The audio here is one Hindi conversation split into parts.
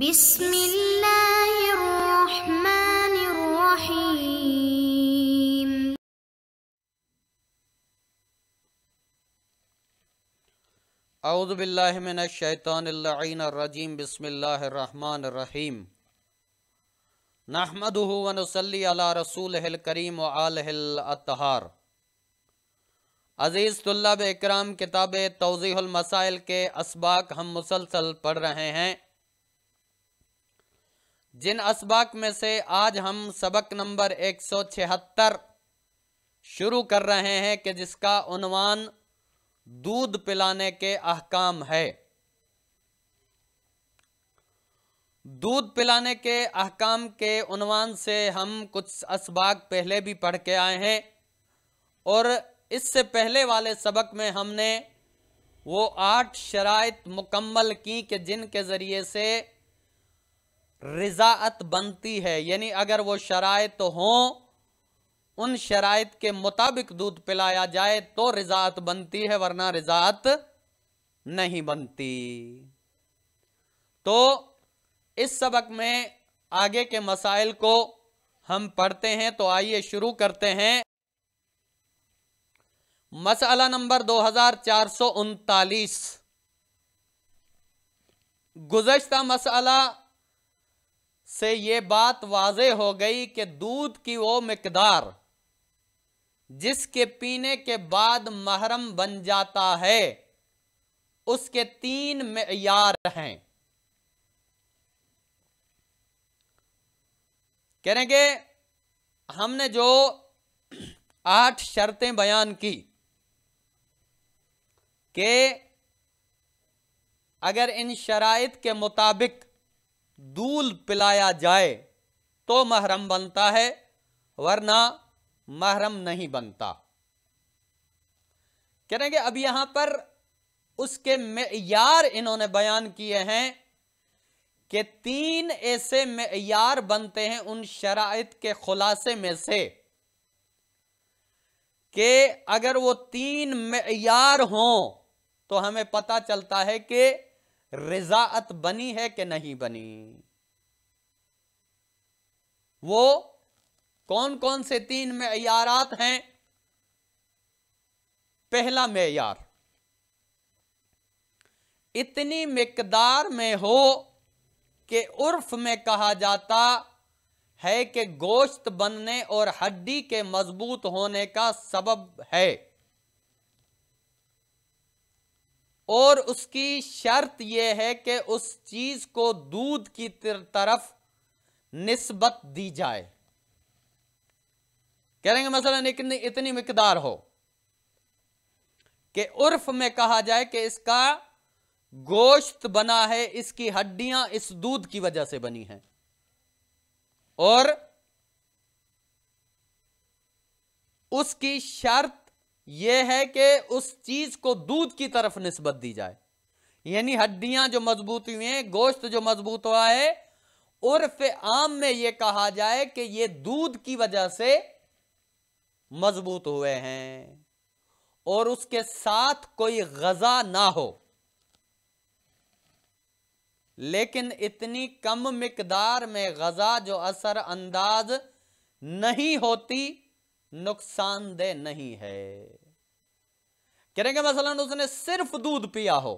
बिस्मिल्लाहिर्रहमानिर्रहीम अऊज़ु बिल्लाहि मिनश बिस्मिल्लाहिर्रहमानिर्रहीम नहमदुहु व नसल्ली अला रसूलिल करीम व आलिहिल अतहार अज़ीज़ तुल्लब इकराम किताब तोज़ीहुल मसाइल के इसबाक हम मुसलसल पढ़ रहे हैं जिन इसबाक में से आज हम सबक नंबर एक सौ छिहत्तर शुरू कर रहे हैं कि जिसका उनवान दूध पिलाने के अहकाम है दूध पिलाने के अहकाम के उनवान से हम कुछ इसबाक पहले भी पढ़ के आए हैं और इससे पहले वाले सबक में हमने वो आठ शराइ मुकम्मल की कि जिनके ज़रिए से रिजात बनती है यानी अगर वो शराय तो हों उन शराइ के मुताबिक दूध पिलाया जाए तो रिजात बनती है वरना रज़ात नहीं बनती तो इस सबक में आगे के मसाइल को हम पढ़ते हैं तो आइए शुरू करते हैं मसला नंबर दो हजार चार सौ उनतालीस गुजशत मसला से ये बात वाज हो गई कि दूध की वो मकदार जिसके पीने के बाद महरम बन जाता है उसके तीन मैार हैं कह रहे कि हमने जो आठ शर्तें बयान की के अगर इन शराइत के मुताबिक दूल पिलाया जाए तो महरम बनता है वरना महरम नहीं बनता कह रहे हैं कि अब यहां पर उसके मैार इन्होंने बयान किए हैं कि तीन ऐसे यार बनते हैं उन शराइत के खुलासे में से कि अगर वो तीन यार हों तो हमें पता चलता है कि रिजात बनी है कि नहीं बनी वो कौन कौन से तीन मैारात हैं पहला मैार इतनी मकदार में हो कि उर्फ में कहा जाता है कि गोश्त बनने और हड्डी के मजबूत होने का सबब है और उसकी शर्त यह है कि उस चीज को दूध की तरफ निस्बत दी जाए कह रहे हैं मसलन इतनी मकदार हो कि उर्फ में कहा जाए कि इसका गोश्त बना है इसकी हड्डियां इस दूध की वजह से बनी हैं और उसकी शर्त यह है कि उस चीज को दूध की तरफ नस्बत दी जाए यानी हड्डियां जो मजबूत हुई हैं गोश्त जो मजबूत हुआ है उर्फ आम में यह कहा जाए कि ये दूध की वजह से मजबूत हुए हैं और उसके साथ कोई गजा ना हो लेकिन इतनी कम मकदार में गजा जो असर अंदाज नहीं होती नुकसानदेह नहीं है करेंगे मसलन उसने सिर्फ दूध पिया हो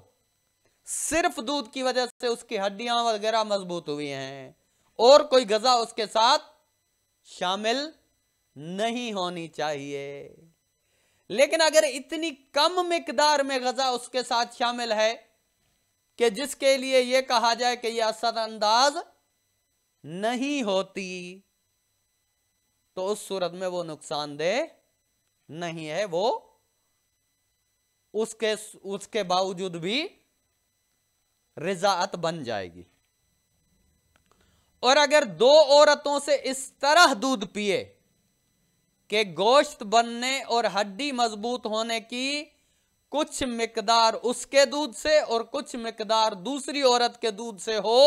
सिर्फ दूध की वजह से उसकी हड्डियां वगैरह मजबूत हुई हैं और कोई गजा उसके साथ शामिल नहीं होनी चाहिए लेकिन अगर इतनी कम मकदार में गजा उसके साथ शामिल है कि जिसके लिए यह कहा जाए कि यह असरअंदाज नहीं होती तो उस सूरत में वो नुकसानदेह नहीं है वो उसके उसके बावजूद भी रिजात बन जाएगी और अगर दो औरतों से इस तरह दूध पिए कि गोश्त बनने और हड्डी मजबूत होने की कुछ मकदार उसके दूध से और कुछ मकदार दूसरी औरत के दूध से हो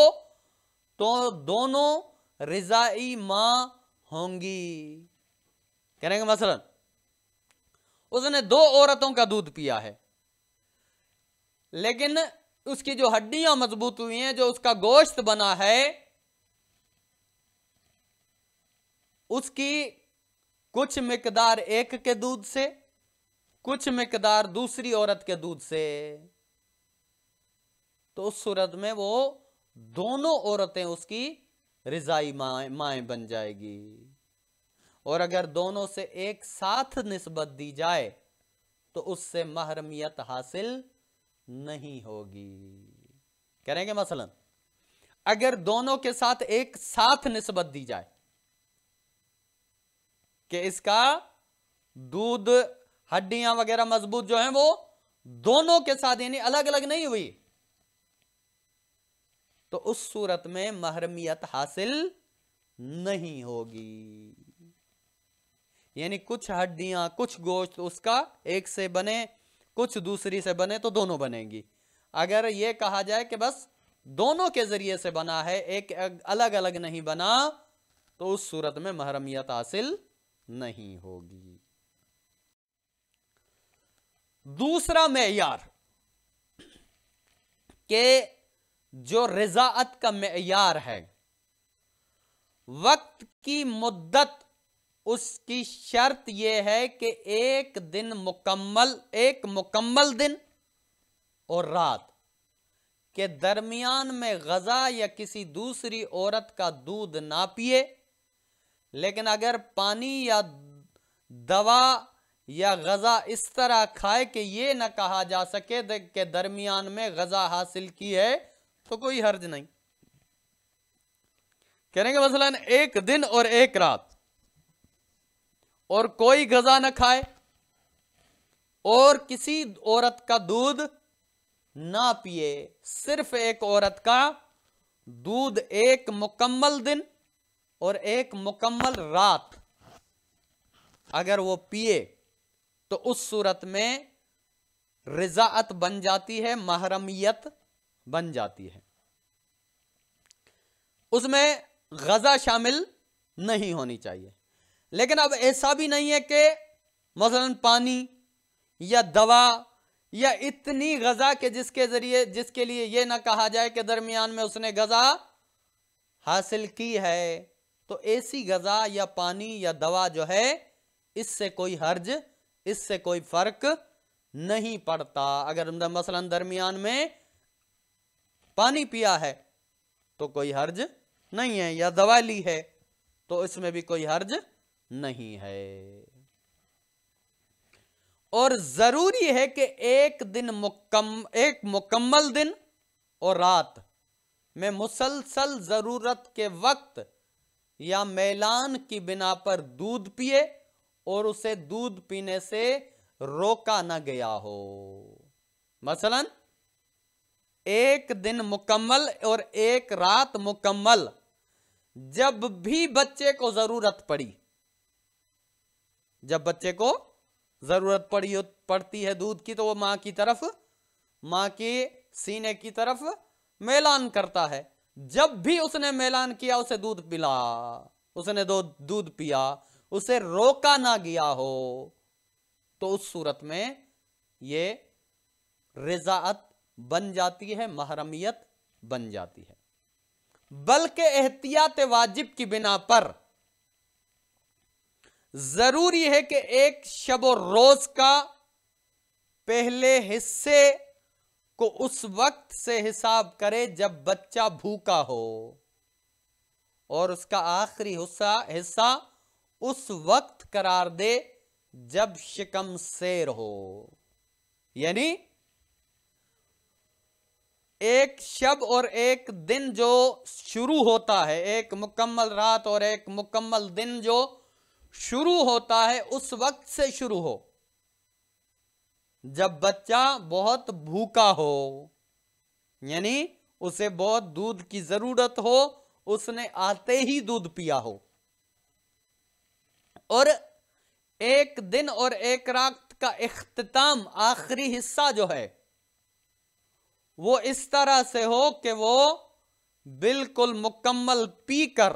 तो दोनों रिजाई मां होंगी करेंगे मसलन उसने दो औरतों का दूध पिया है लेकिन उसकी जो हड्डियां मजबूत हुई हैं जो उसका गोश्त बना है उसकी कुछ मकदार एक के दूध से कुछ मकदार दूसरी औरत के दूध से तो उस सूरत में वो दोनों औरतें उसकी रज़ाई माएँ माए बन जाएगी और अगर दोनों से एक साथ नस्बत दी जाए तो उससे महरमियत हासिल नहीं होगी करेंगे मसलन अगर दोनों के साथ एक साथ नस्बत दी जाए कि इसका दूध हड्डियां वगैरह मजबूत जो है वो दोनों के साथ यानी अलग अलग नहीं हुई तो उस सूरत में महरमियत हासिल नहीं होगी यानी कुछ हड्डियां कुछ गोश्त उसका एक से बने कुछ दूसरी से बने तो दोनों बनेगी अगर ये कहा जाए कि बस दोनों के जरिए से बना है एक अलग अलग नहीं बना तो उस सूरत में महरमियत हासिल नहीं होगी दूसरा मैार के जो रजात का मैार है वक्त की मुद्दत उसकी शर्त यह है कि एक दिन मुकम्मल एक मुकम्मल दिन और रात के दरमियान में गज़ा या किसी दूसरी औरत का दूध ना पिए लेकिन अगर पानी या दवा या गज़ा इस तरह खाए कि ये ना कहा जा सके कि दरमियान में गज़ा हासिल की है तो कोई हर्ज नहीं करेंगे मसलन एक दिन और एक रात और कोई गजा न खाए और किसी औरत का दूध ना पिए सिर्फ एक औरत का दूध एक मुकम्मल दिन और एक मुकम्मल रात अगर वो पिए तो उस सूरत में रिजात बन जाती है महरमियत बन जाती है उसमें गजा शामिल नहीं होनी चाहिए लेकिन अब ऐसा भी नहीं है कि मसलन पानी या दवा या इतनी गजा के जिसके ज़रिए जिसके लिए यह ना कहा जाए कि दरमियान में उसने गजा हासिल की है तो ऐसी गजा या पानी या दवा जो है इससे कोई हर्ज इससे कोई फ़र्क नहीं पड़ता अगर मसलन दरमियान में पानी पिया है तो कोई हर्ज नहीं है या दवा ली है तो इसमें भी कोई हर्ज नहीं है और जरूरी है कि एक दिन मुकम एक मुकम्मल दिन और रात में मुसलसल ज़रूरत के वक्त या मैलान की बिना पर दूध पिए और उसे दूध पीने से रोका ना गया हो मसलन एक दिन मुकम्मल और एक रात मुकम्मल जब भी बच्चे को जरूरत पड़ी जब बच्चे को जरूरत पड़ी पड़ती है दूध की तो वो मां की तरफ मां के सीने की तरफ मेलान करता है जब भी उसने मेलान किया उसे दूध पिला उसने दो दूध पिया उसे रोका ना गया हो तो उस सूरत में ये रिजात बन जाती है महरमियत बन जाती है बल्कि एहतियात वाजिब की बिना पर जरूरी है कि एक शब रोज का पहले हिस्से को उस वक्त से हिसाब करे जब बच्चा भूखा हो और उसका आखिरी हिस्सा हिस्सा उस वक्त करार दे जब शिकम शेर हो यानी एक शब और एक दिन जो शुरू होता है एक मुकम्मल रात और एक मुकम्मल दिन जो शुरू होता है उस वक्त से शुरू हो जब बच्चा बहुत भूखा हो यानी उसे बहुत दूध की जरूरत हो उसने आते ही दूध पिया हो और एक दिन और एक रात का इख्तिताम आखिरी हिस्सा जो है वो इस तरह से हो कि वो बिल्कुल मुकम्मल पीकर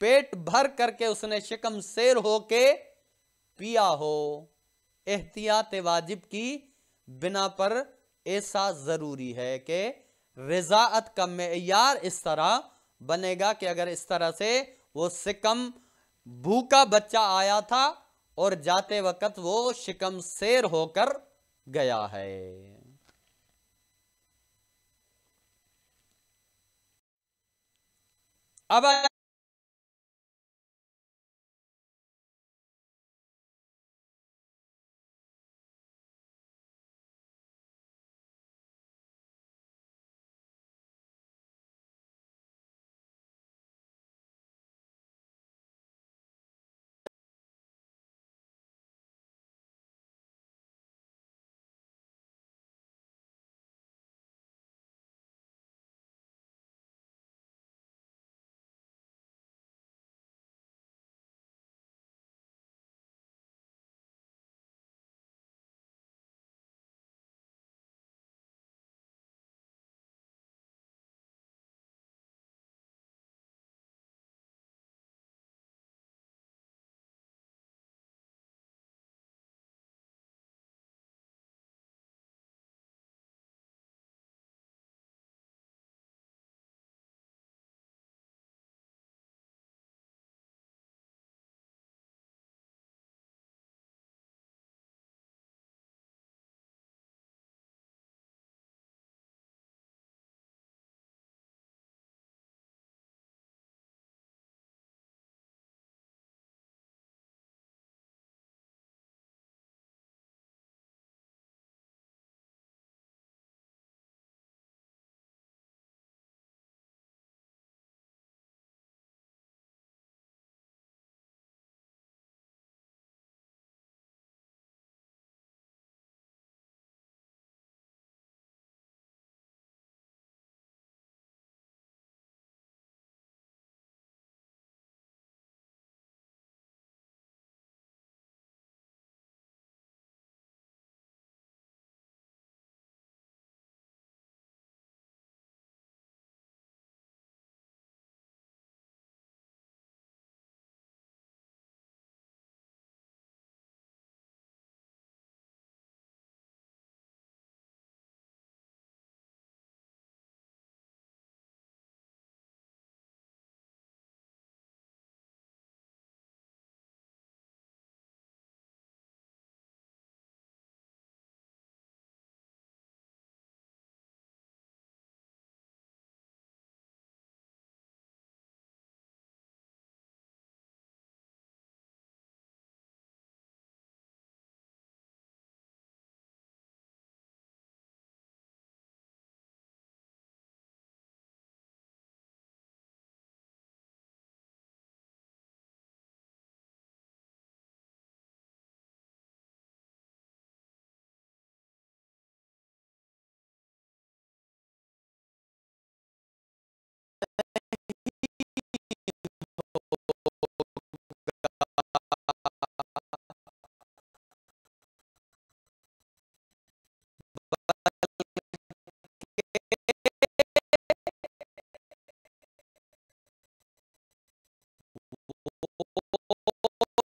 पेट भर करके उसने शिकम शेर हो के पिया हो एहतियात वाजिब की बिना पर ऐसा ज़रूरी है कि रज़ात का मैार इस तरह बनेगा कि अगर इस तरह से वो सिकम भूखा बच्चा आया था और जाते वक्त वो शिकम शेर होकर गया है Aber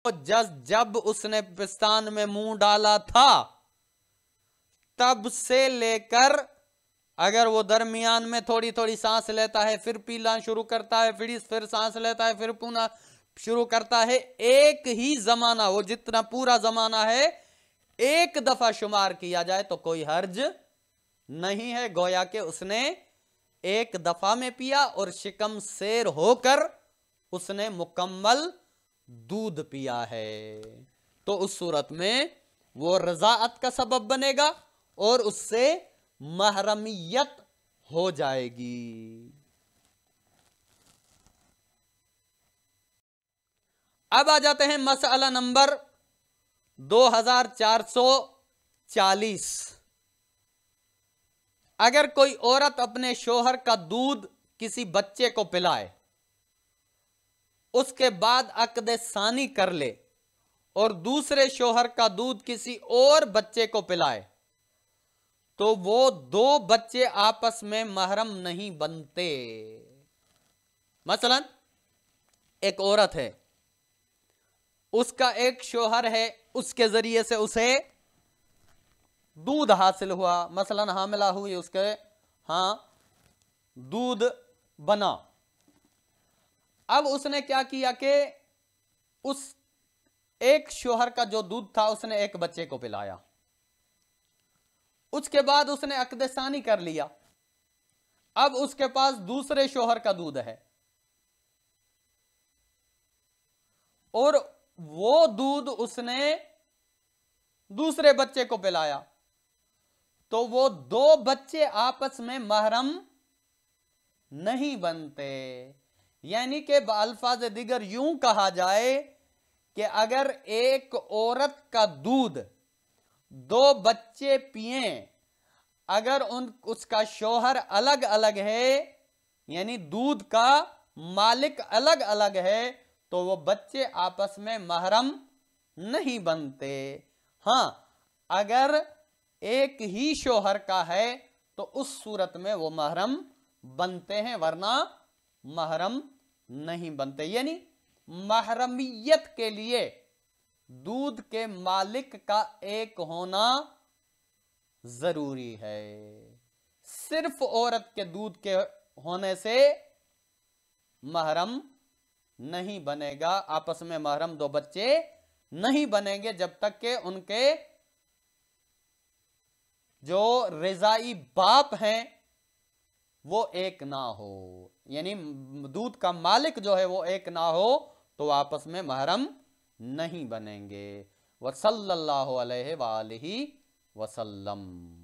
जस जब उसने पिस्तान में मुंह डाला था तब से लेकर अगर वो दरमियान में थोड़ी थोड़ी सांस लेता है फिर पीना शुरू करता है फिर फिर सांस लेता है फिर पुनः शुरू करता है एक ही जमाना वो जितना पूरा जमाना है एक दफा शुमार किया जाए तो कोई हर्ज नहीं है गोया के उसने एक दफा में पिया और शिकम शेर होकर उसने मुकम्मल दूध पिया है तो उस सूरत में वो रजात का सबब बनेगा और उससे महरमियत हो जाएगी अब आ जाते हैं मसला नंबर 2440 अगर कोई औरत अपने शोहर का दूध किसी बच्चे को पिलाए उसके बाद अकद सानी कर ले और दूसरे शोहर का दूध किसी और बच्चे को पिलाए तो वो दो बच्चे आपस में महरम नहीं बनते मसलन एक औरत है उसका एक शोहर है उसके जरिए से उसे दूध हासिल हुआ मसलन हामिला हुई उसके हां दूध बना अब उसने क्या किया कि उस एक शोहर का जो दूध था उसने एक बच्चे को पिलाया उसके बाद उसने अकदसानी कर लिया अब उसके पास दूसरे शोहर का दूध है और वो दूध उसने दूसरे बच्चे को पिलाया तो वो दो बच्चे आपस में महरम नहीं बनते यानी कि अल्फाज दिगर यूं कहा जाए कि अगर एक औरत का दूध दो बच्चे पिए अगर उन उसका शोहर अलग अलग है यानी दूध का मालिक अलग अलग है तो वो बच्चे आपस में महरम नहीं बनते हाँ अगर एक ही शोहर का है तो उस सूरत में वो महरम बनते हैं वरना महरम नहीं बनते यानी महरमियत के लिए दूध के मालिक का एक होना जरूरी है सिर्फ औरत के दूध के होने से महरम नहीं बनेगा आपस में महरम दो बच्चे नहीं बनेंगे जब तक के उनके जो रजाई बाप हैं वो एक ना हो यानी दूध का मालिक जो है वो एक ना हो तो आपस में महरम नहीं बनेंगे वसल्लल्लाहु अलैहि वसल्लम